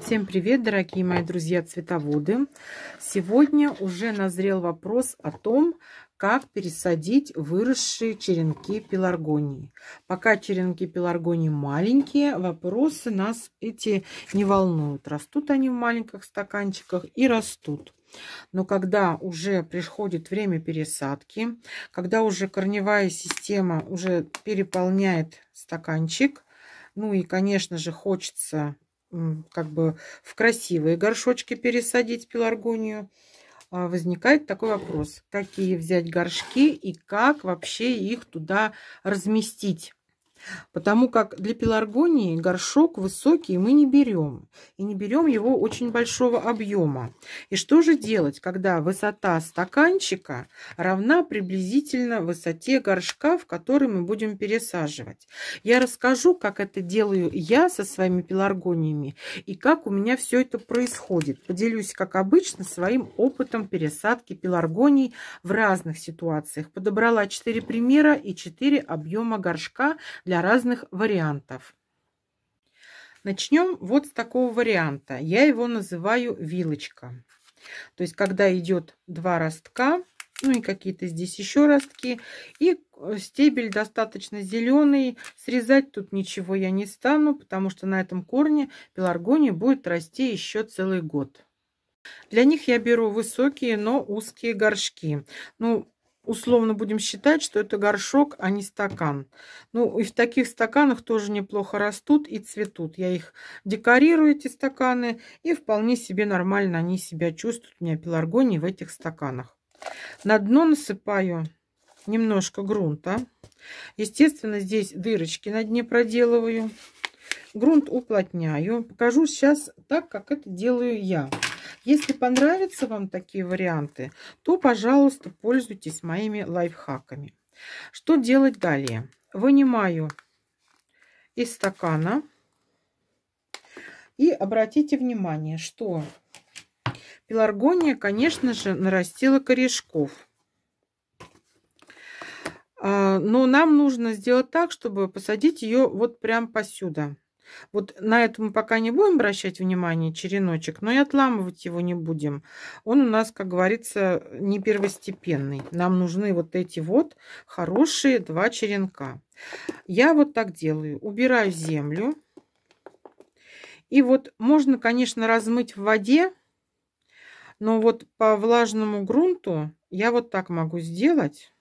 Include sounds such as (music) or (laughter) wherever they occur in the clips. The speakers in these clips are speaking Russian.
Всем привет, дорогие мои друзья-цветоводы! Сегодня уже назрел вопрос о том, как пересадить выросшие черенки пеларгонии. Пока черенки пеларгонии маленькие, вопросы нас эти не волнуют. Растут они в маленьких стаканчиках и растут. Но когда уже приходит время пересадки, когда уже корневая система уже переполняет стаканчик, ну и, конечно же, хочется как бы в красивые горшочки пересадить пеларгонию, а, возникает такой вопрос, какие взять горшки и как вообще их туда разместить. Потому как для пеларгонии горшок высокий мы не берем. И не берем его очень большого объема. И что же делать, когда высота стаканчика равна приблизительно высоте горшка, в который мы будем пересаживать? Я расскажу, как это делаю я со своими пеларгониями и как у меня все это происходит. Поделюсь, как обычно, своим опытом пересадки пеларгоний в разных ситуациях. Подобрала 4 примера и 4 объема горшка для для разных вариантов. Начнем вот с такого варианта. Я его называю вилочка. То есть, когда идет два ростка, ну и какие-то здесь еще ростки, и э, стебель достаточно зеленый, срезать тут ничего я не стану, потому что на этом корне пеларгония будет расти еще целый год. Для них я беру высокие, но узкие горшки. Ну, условно будем считать, что это горшок, а не стакан. Ну, и в таких стаканах тоже неплохо растут и цветут. Я их декорирую, эти стаканы, и вполне себе нормально они себя чувствуют, у меня пеларгонии в этих стаканах. На дно насыпаю немножко грунта. Естественно, здесь дырочки на дне проделываю. Грунт уплотняю. Покажу сейчас так, как это делаю я. Я. Если понравятся вам такие варианты, то, пожалуйста, пользуйтесь моими лайфхаками. Что делать далее? Вынимаю из стакана. И обратите внимание, что пеларгония, конечно же, нарастила корешков. А, но нам нужно сделать так, чтобы посадить ее вот прям посюда. Вот на это мы пока не будем обращать внимание, череночек, но и отламывать его не будем. Он у нас, как говорится, не первостепенный. Нам нужны вот эти вот хорошие два черенка. Я вот так делаю. Убираю землю. И вот можно, конечно, размыть в воде, но вот по влажному грунту я вот так могу сделать.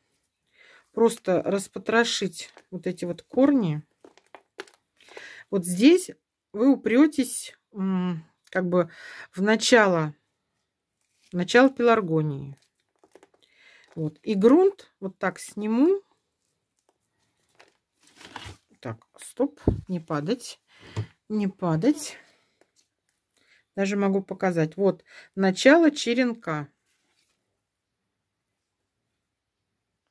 Просто распотрошить вот эти вот корни вот здесь вы упретесь как бы в начало, в начало пеларгонии. Вот. И грунт вот так сниму. Так, стоп, не падать, не падать. Даже могу показать. Вот начало черенка.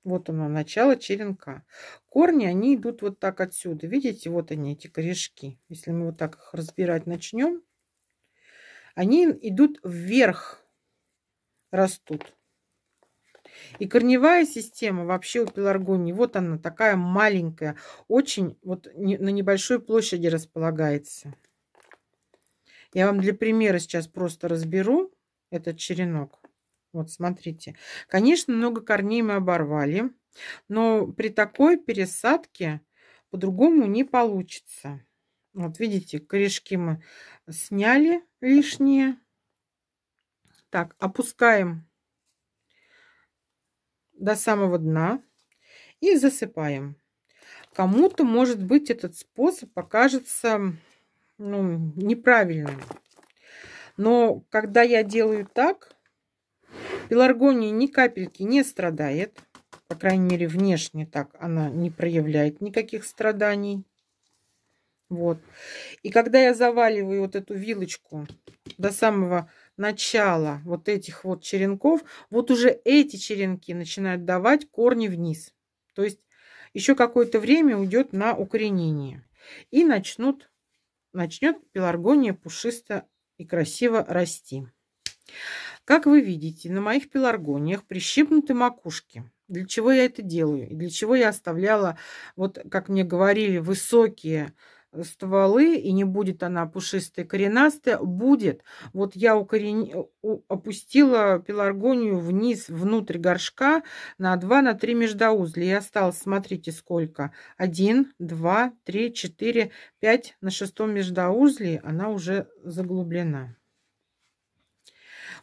Вот оно, начало черенка. Корни, они идут вот так отсюда. Видите, вот они, эти корешки. Если мы вот так их разбирать начнем, они идут вверх, растут. И корневая система вообще у пеларгонии, вот она такая маленькая, очень вот на небольшой площади располагается. Я вам для примера сейчас просто разберу этот черенок. Вот смотрите. Конечно, много корней мы оборвали, но при такой пересадке по-другому не получится. Вот видите, корешки мы сняли лишние. Так, опускаем до самого дна и засыпаем. Кому-то, может быть, этот способ покажется ну, неправильным. Но когда я делаю так, Пеларгония ни капельки не страдает. По крайней мере, внешне так она не проявляет никаких страданий. Вот. И когда я заваливаю вот эту вилочку до самого начала вот этих вот черенков, вот уже эти черенки начинают давать корни вниз. То есть еще какое-то время уйдет на укоренение. И начнут, начнет пеларгония пушисто и красиво расти. Как вы видите, на моих пеларгониях прищипнуты макушки. Для чего я это делаю? И для чего я оставляла, вот как мне говорили, высокие э, стволы, и не будет она пушистая, коренастая, будет. Вот я укорен... Э, опустила пеларгонию вниз, внутрь горшка, на 2, на 3 междоузли. И осталось, смотрите, сколько. 1, 2, 3, 4, 5. На шестом междоузле она уже заглублена.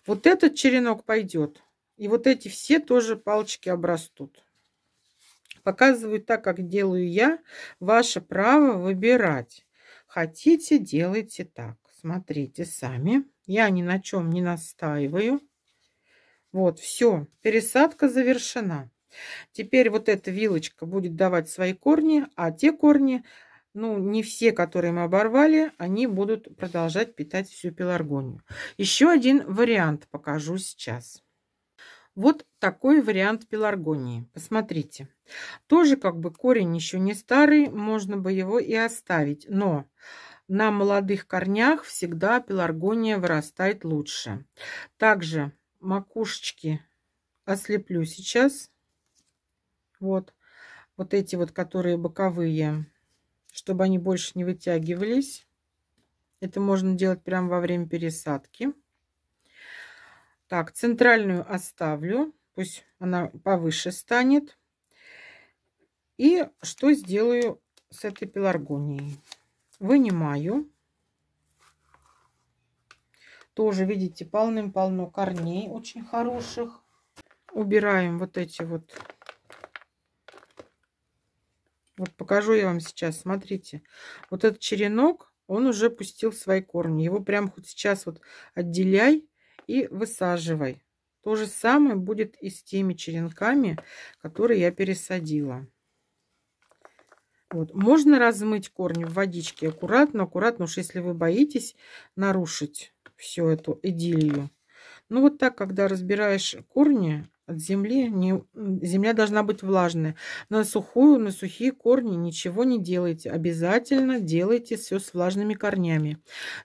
Вот этот черенок пойдет. И вот эти все тоже палочки обрастут. Показываю так, как делаю я. Ваше право выбирать. Хотите, делайте так. Смотрите сами. Я ни на чем не настаиваю. Вот, все. Пересадка завершена. Теперь вот эта вилочка будет давать свои корни, а те корни ну, не все, которые мы оборвали, они будут продолжать питать всю пеларгонию. Еще один вариант покажу сейчас. Вот такой вариант пеларгонии. Посмотрите. Тоже как бы корень еще не старый, можно бы его и оставить. Но на молодых корнях всегда пеларгония вырастает лучше. Также макушечки ослеплю сейчас. Вот. Вот эти вот, которые боковые чтобы они больше не вытягивались. Это можно делать прямо во время пересадки. Так, центральную оставлю, пусть она повыше станет. И что сделаю с этой пеларгонией? Вынимаю. Тоже, видите, полным-полно корней очень хороших. Убираем вот эти вот вот покажу я вам сейчас. Смотрите, вот этот черенок, он уже пустил свои корни. Его прям хоть сейчас вот отделяй и высаживай. То же самое будет и с теми черенками, которые я пересадила. Вот. Можно размыть корни в водичке аккуратно, аккуратно, уж если вы боитесь нарушить всю эту идиллию. Ну вот так, когда разбираешь корни, от земли. Не, земля должна быть влажная. На сухую, на сухие корни ничего не делайте. Обязательно делайте все с влажными корнями.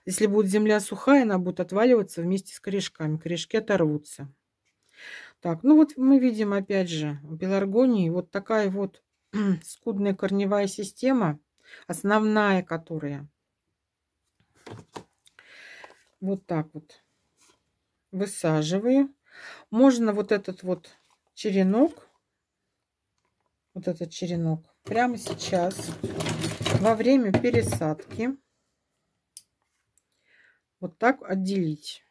Если будет земля сухая, она будет отваливаться вместе с корешками. Корешки оторвутся. Так, ну вот мы видим опять же у пеларгонии вот такая вот (clears throat) скудная корневая система, основная которая. Вот так вот высаживаю можно вот этот вот черенок, вот этот черенок, прямо сейчас, во время пересадки, вот так отделить.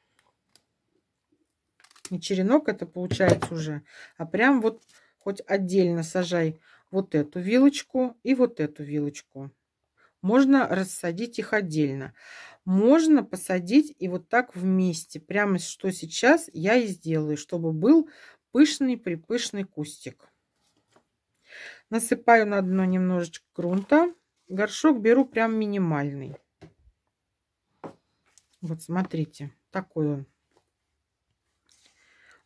Не черенок это получается уже, а прям вот хоть отдельно сажай вот эту вилочку и вот эту вилочку. Можно рассадить их отдельно можно посадить и вот так вместе. Прямо что сейчас я и сделаю, чтобы был пышный-припышный кустик. Насыпаю на дно немножечко грунта. Горшок беру прям минимальный. Вот смотрите, такой он.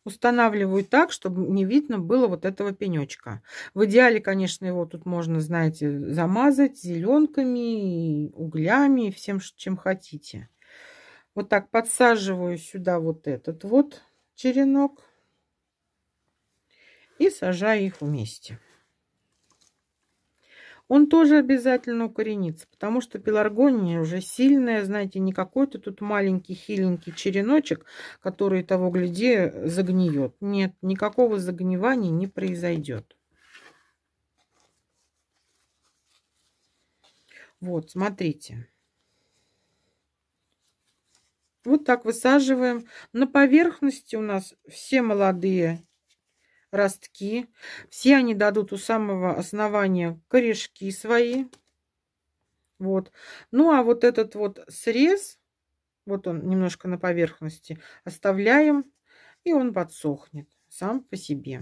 Устанавливаю так, чтобы не видно было вот этого пенечка. В идеале, конечно, его тут можно, знаете, замазать зеленками, углями, всем, чем хотите. Вот так подсаживаю сюда вот этот вот черенок и сажаю их вместе он тоже обязательно укоренится, потому что пеларгония уже сильная, знаете, не какой-то тут маленький хиленький череночек, который того гляди загниет. Нет, никакого загнивания не произойдет. Вот, смотрите. Вот так высаживаем. На поверхности у нас все молодые ростки. Все они дадут у самого основания корешки свои. Вот. Ну, а вот этот вот срез, вот он немножко на поверхности, оставляем, и он подсохнет сам по себе.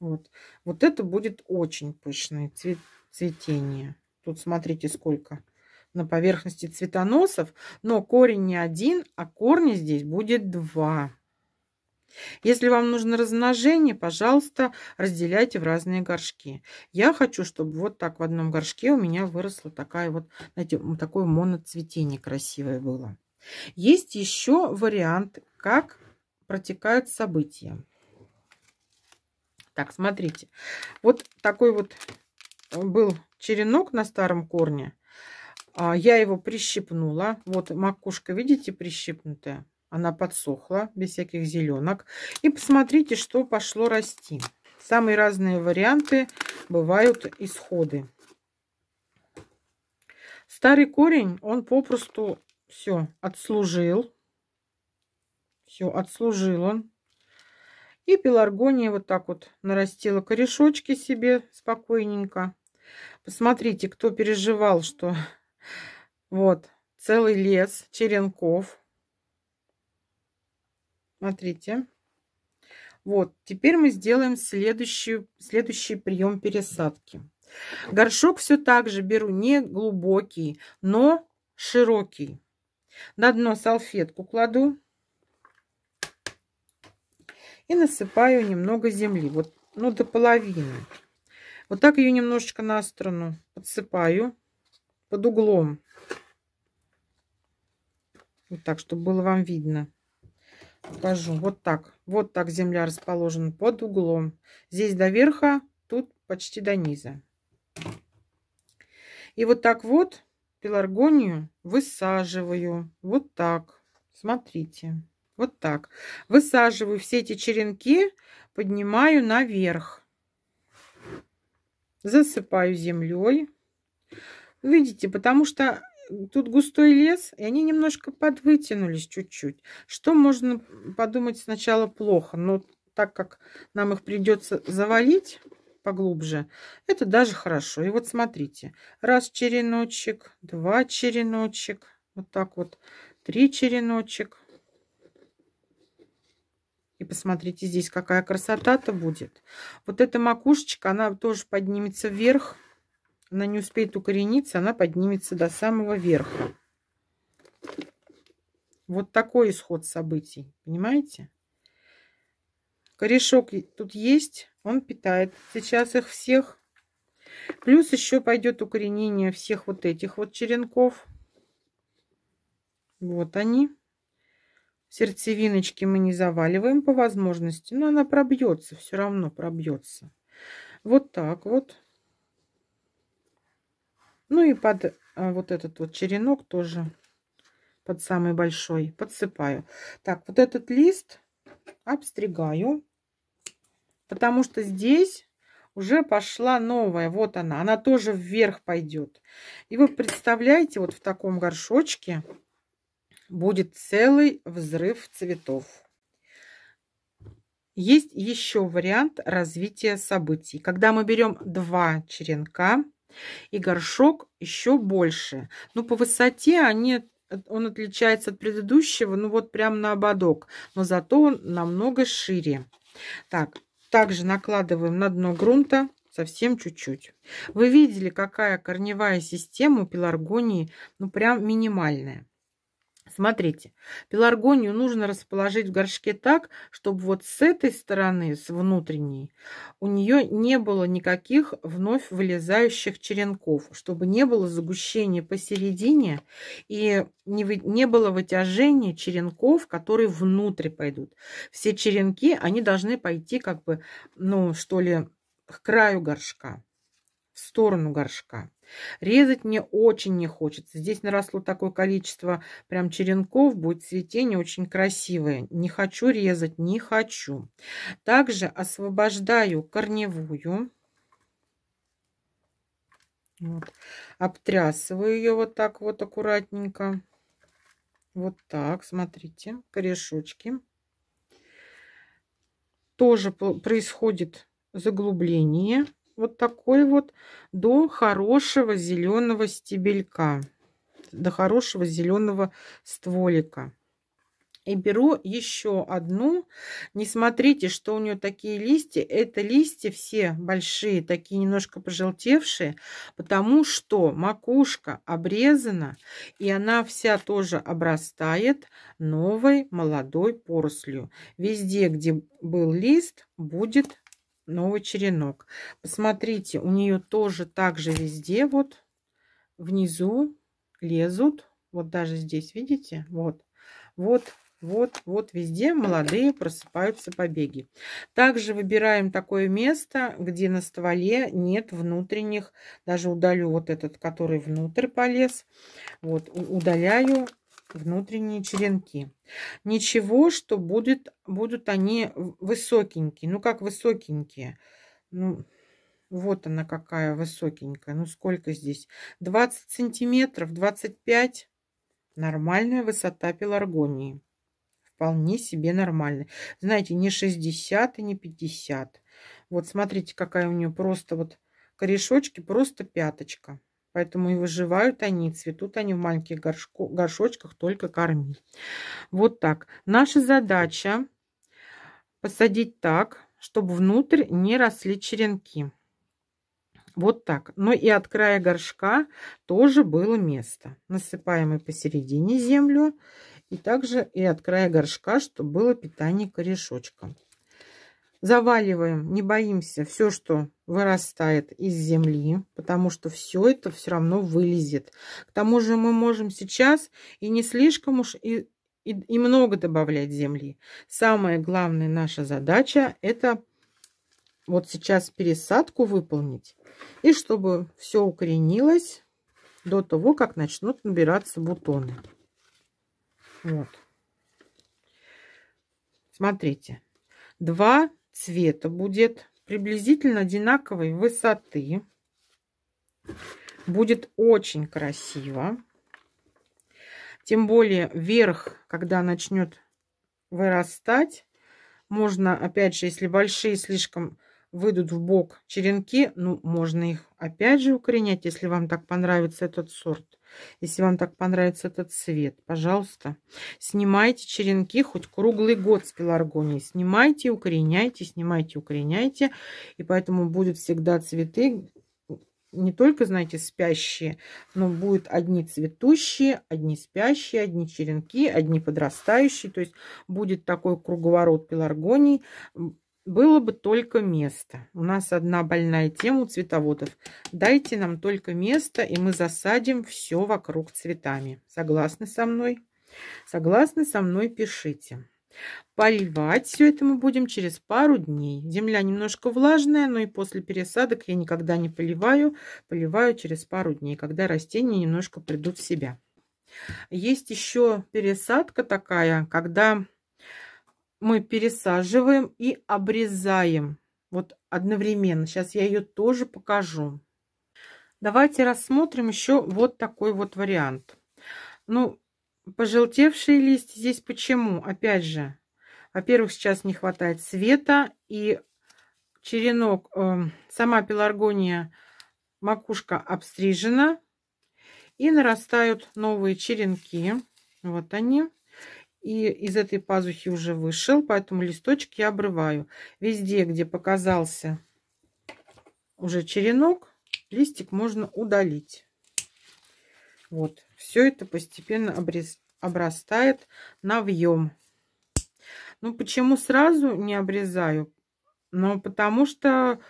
Вот, вот это будет очень пышное цвет, цветение. Тут смотрите, сколько на поверхности цветоносов, но корень не один, а корни здесь будет два. Если вам нужно размножение, пожалуйста, разделяйте в разные горшки. Я хочу, чтобы вот так в одном горшке у меня выросла такая вот, знаете, такое моноцветение красивое было. Есть еще вариант, как протекают события. Так, смотрите. Вот такой вот э, был черенок на старом корне. А, я его прищипнула. Вот макушка, видите, прищипнутая. Она подсохла, без всяких зеленок. И посмотрите, что пошло расти. Самые разные варианты бывают исходы. Старый корень, он попросту все отслужил. Все, отслужил он. И пеларгония вот так вот нарастила корешочки себе спокойненько. Посмотрите, кто переживал, что (laughs) вот целый лес черенков Смотрите. Вот, теперь мы сделаем следующий следующий прием пересадки. Горшок все так же беру не глубокий, но широкий. На дно салфетку кладу и насыпаю немного земли. Вот, ну, до половины. Вот так ее немножечко на сторону подсыпаю под углом. Вот так, чтобы было вам видно покажу. Вот так. Вот так земля расположена под углом. Здесь до верха, тут почти до низа. И вот так вот пеларгонию высаживаю. Вот так. Смотрите. Вот так. Высаживаю все эти черенки, поднимаю наверх. Засыпаю землей. Видите, потому что тут густой лес, и они немножко подвытянулись чуть-чуть. Что можно подумать сначала плохо, но так как нам их придется завалить поглубже, это даже хорошо. И вот смотрите, раз череночек, два череночек, вот так вот, три череночек. И посмотрите здесь, какая красота-то будет. Вот эта макушечка, она тоже поднимется вверх она не успеет укорениться, она поднимется до самого верха. Вот такой исход событий, понимаете? Корешок тут есть, он питает сейчас их всех. Плюс еще пойдет укоренение всех вот этих вот черенков. Вот они. Сердцевиночки мы не заваливаем по возможности, но она пробьется, все равно пробьется. Вот так вот. Ну и под э, вот этот вот черенок тоже под самый большой подсыпаю. Так, вот этот лист обстригаю, потому что здесь уже пошла новая. Вот она, она тоже вверх пойдет. И вы представляете, вот в таком горшочке будет целый взрыв цветов. Есть еще вариант развития событий. Когда мы берем два черенка, и горшок еще больше. но ну, по высоте они, он отличается от предыдущего, ну вот прям на ободок. Но зато он намного шире. Так, также накладываем на дно грунта совсем чуть-чуть. Вы видели, какая корневая система у пеларгонии, ну прям минимальная. Смотрите, пеларгонию нужно расположить в горшке так, чтобы вот с этой стороны, с внутренней, у нее не было никаких вновь вылезающих черенков, чтобы не было загущения посередине и не, вы, не было вытяжения черенков, которые внутрь пойдут. Все черенки, они должны пойти как бы, ну, что ли, к краю горшка, в сторону горшка. Резать мне очень не хочется. Здесь наросло такое количество прям черенков, будет цветение очень красивое. Не хочу резать, не хочу. Также освобождаю корневую. Вот. Обтрясываю ее вот так вот аккуратненько. Вот так, смотрите, корешочки. Тоже происходит заглубление вот такой вот до хорошего зеленого стебелька, до хорошего зеленого стволика. И беру еще одну. Не смотрите, что у нее такие листья. Это листья все большие, такие немножко пожелтевшие, потому что макушка обрезана, и она вся тоже обрастает новой молодой порослью. Везде, где был лист, будет новый черенок. Посмотрите, у нее тоже так же везде вот внизу лезут. Вот даже здесь, видите? Вот, вот, вот, вот везде молодые просыпаются побеги. Также выбираем такое место, где на стволе нет внутренних. Даже удалю вот этот, который внутрь полез. Вот, удаляю внутренние черенки. Ничего, что будет, будут они высокенькие. Ну, как высокенькие? Ну, вот она какая высокенькая. Ну, сколько здесь? 20 сантиметров, 25. Нормальная высота пеларгонии. Вполне себе нормальная. Знаете, не 60 и не 50. Вот смотрите, какая у нее просто вот корешочки, просто пяточка. Поэтому и выживают они, и цветут они в маленьких горшко, горшочках, только корми. Вот так. Наша задача посадить так, чтобы внутрь не росли черенки. Вот так. Но и от края горшка тоже было место. Насыпаем и посередине землю. И также и от края горшка, чтобы было питание корешочком. Заваливаем, не боимся, все, что вырастает из земли, потому что все это все равно вылезет. К тому же мы можем сейчас и не слишком уж и, и, и много добавлять земли. Самая главная наша задача это вот сейчас пересадку выполнить. И чтобы все укоренилось до того, как начнут набираться бутоны. Вот. Смотрите. Два цвета будет приблизительно одинаковой высоты. Будет очень красиво. Тем более верх когда начнет вырастать, можно, опять же, если большие слишком выйдут в бок черенки, ну, можно их опять же укоренять, если вам так понравится этот сорт. Если вам так понравится этот цвет, пожалуйста, снимайте черенки хоть круглый год с пеларгонии. Снимайте, укореняйте, снимайте, укореняйте. И поэтому будут всегда цветы не только, знаете, спящие, но будут одни цветущие, одни спящие, одни черенки, одни подрастающие. То есть будет такой круговорот пеларгоний. Было бы только место. У нас одна больная тема у цветоводов. Дайте нам только место, и мы засадим все вокруг цветами. Согласны со мной? Согласны со мной, пишите. Поливать все это мы будем через пару дней. Земля немножко влажная, но и после пересадок я никогда не поливаю. Поливаю через пару дней, когда растения немножко придут в себя. Есть еще пересадка такая, когда мы пересаживаем и обрезаем. Вот одновременно. Сейчас я ее тоже покажу. Давайте рассмотрим еще вот такой вот вариант. Ну, пожелтевшие листья здесь почему? Опять же, во-первых, сейчас не хватает света, и черенок, э, сама пеларгония, макушка обстрижена, и нарастают новые черенки. Вот они и из этой пазухи уже вышел, поэтому листочки я обрываю. Везде, где показался уже черенок, листик можно удалить. Вот, все это постепенно обрез... обрастает вьем. Ну, почему сразу не обрезаю? Ну, потому что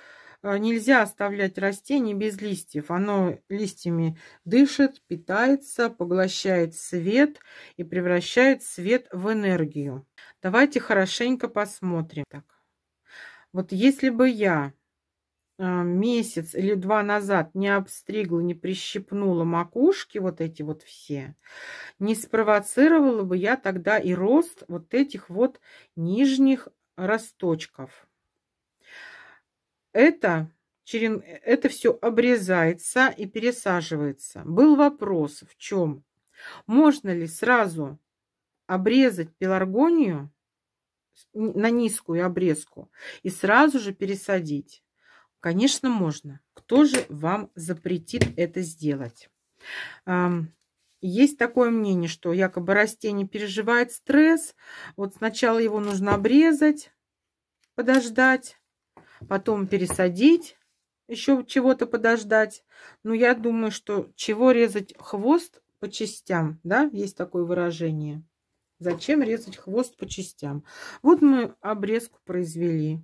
Э, нельзя оставлять растение без листьев. Оно листьями дышит, питается, поглощает свет и превращает свет в энергию. Давайте хорошенько посмотрим. Так. Вот если бы я э, месяц или два назад не обстригла, не прищипнула макушки вот эти вот все, не спровоцировала бы я тогда и рост вот этих вот нижних росточков это, черен... это все обрезается и пересаживается. Был вопрос, в чем? Можно ли сразу обрезать пеларгонию на низкую обрезку и сразу же пересадить? Конечно, можно. Кто же вам запретит это сделать? Есть такое мнение, что якобы растение переживает стресс. Вот сначала его нужно обрезать, подождать, потом пересадить, еще чего-то подождать. Но ну, я думаю, что чего резать хвост по частям, да, есть такое выражение. Зачем резать хвост по частям? Вот мы обрезку произвели.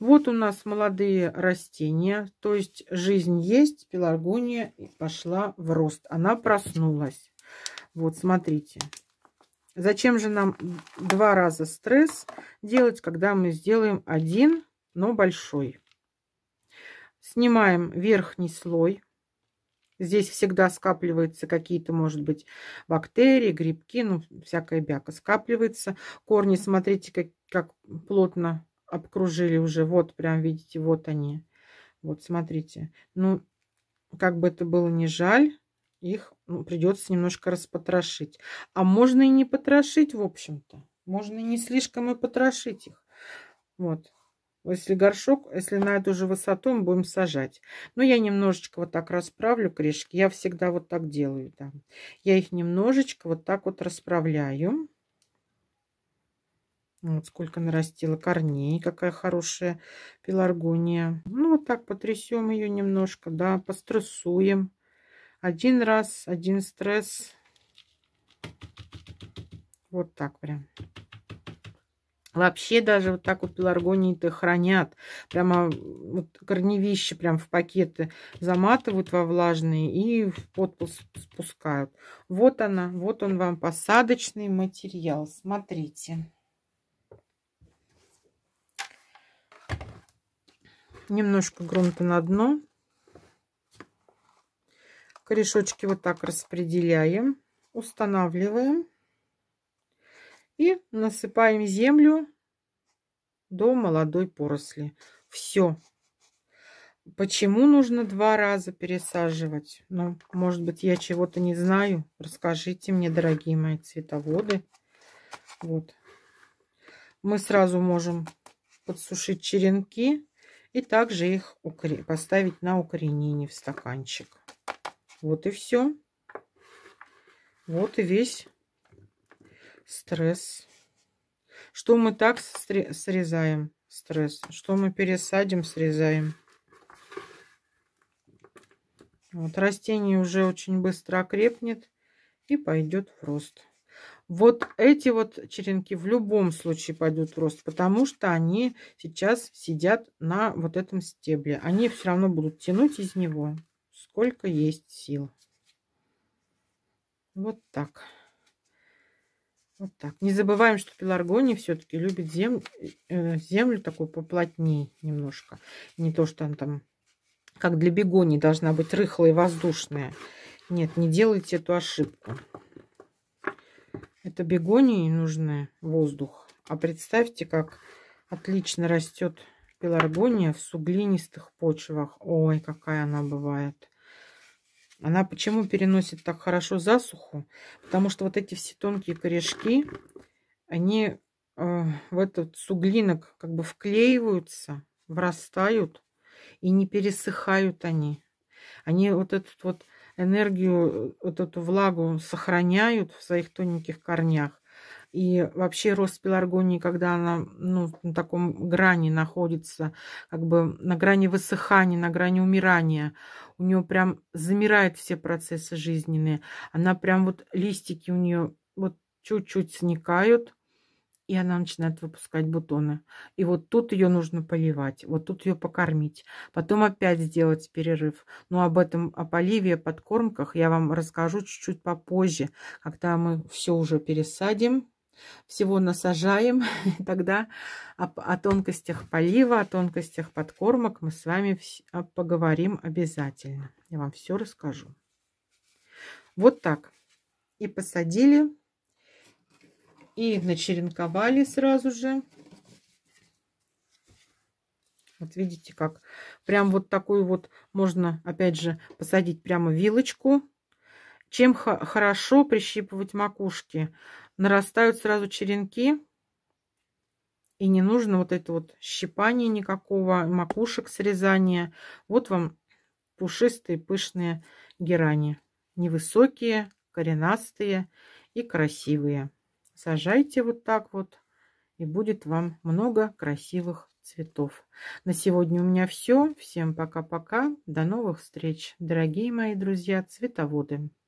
Вот у нас молодые растения, то есть жизнь есть, пеларгония пошла в рост, она проснулась. Вот, смотрите. Зачем же нам два раза стресс делать, когда мы сделаем один но большой. Снимаем верхний слой. Здесь всегда скапливаются какие-то, может быть, бактерии, грибки, ну, всякая бяка скапливается. Корни, смотрите, как, как плотно обкружили уже. Вот, прям, видите, вот они. Вот, смотрите. Ну, как бы это было не жаль, их ну, придется немножко распотрошить. А можно и не потрошить, в общем-то. Можно и не слишком и потрошить их. Вот. Если горшок, если на эту же высоту мы будем сажать. Но я немножечко вот так расправлю корешки. Я всегда вот так делаю. Да. Я их немножечко вот так вот расправляю. Вот сколько нарастила корней. Какая хорошая пеларгония. Ну, вот так потрясем ее немножко, да, пострессуем. Один раз, один стресс. Вот так прям. Вообще даже вот так вот пеларгонии-то хранят. Прямо вот корневище прям в пакеты заматывают во влажные и в подпол спускают. Вот она, вот он вам посадочный материал. Смотрите. Немножко грунта на дно. Корешочки вот так распределяем. Устанавливаем. И насыпаем землю до молодой поросли. Все. Почему нужно два раза пересаживать? Ну, может быть, я чего-то не знаю. Расскажите мне, дорогие мои цветоводы. Вот. Мы сразу можем подсушить черенки и также их поставить на укоренение в стаканчик. Вот и все. Вот и весь стресс. Что мы так срезаем? Стресс. Что мы пересадим, срезаем. Вот растение уже очень быстро окрепнет и пойдет в рост. Вот эти вот черенки в любом случае пойдут в рост, потому что они сейчас сидят на вот этом стебле. Они все равно будут тянуть из него, сколько есть сил. Вот так. Вот так. Не забываем, что пеларгония все-таки любит зем... Э, землю такую поплотнее немножко. Не то, что она там, как для бегоний, должна быть рыхлая и воздушная. Нет, не делайте эту ошибку. Это бегонии нужны воздух. А представьте, как отлично растет пеларгония в суглинистых почвах. Ой, какая она бывает. Она почему переносит так хорошо засуху? Потому что вот эти все тонкие корешки, они э, в этот суглинок как бы вклеиваются, врастают и не пересыхают они. Они вот эту вот энергию, э, вот эту влагу сохраняют в своих тоненьких корнях. И вообще рост пеларгонии, когда она ну, на таком грани находится, как бы на грани высыхания, на грани умирания, у нее прям замирают все процессы жизненные. Она прям вот листики у нее вот чуть-чуть сникают, и она начинает выпускать бутоны. И вот тут ее нужно поливать, вот тут ее покормить, потом опять сделать перерыв. Но об этом, о поливе, подкормках я вам расскажу чуть-чуть попозже, когда мы все уже пересадим всего насажаем. (laughs) тогда о, о тонкостях полива, о тонкостях подкормок мы с вами а, поговорим обязательно. Я вам все расскажу. Вот так. И посадили, и начеренковали сразу же. Вот видите, как прям вот такую вот можно, опять же, посадить прямо вилочку. Чем хорошо прищипывать макушки? нарастают сразу черенки. И не нужно вот это вот щипание никакого, макушек срезания. Вот вам пушистые, пышные герани. Невысокие, коренастые и красивые. Сажайте вот так вот, и будет вам много красивых цветов. На сегодня у меня все. Всем пока-пока. До новых встреч, дорогие мои друзья цветоводы.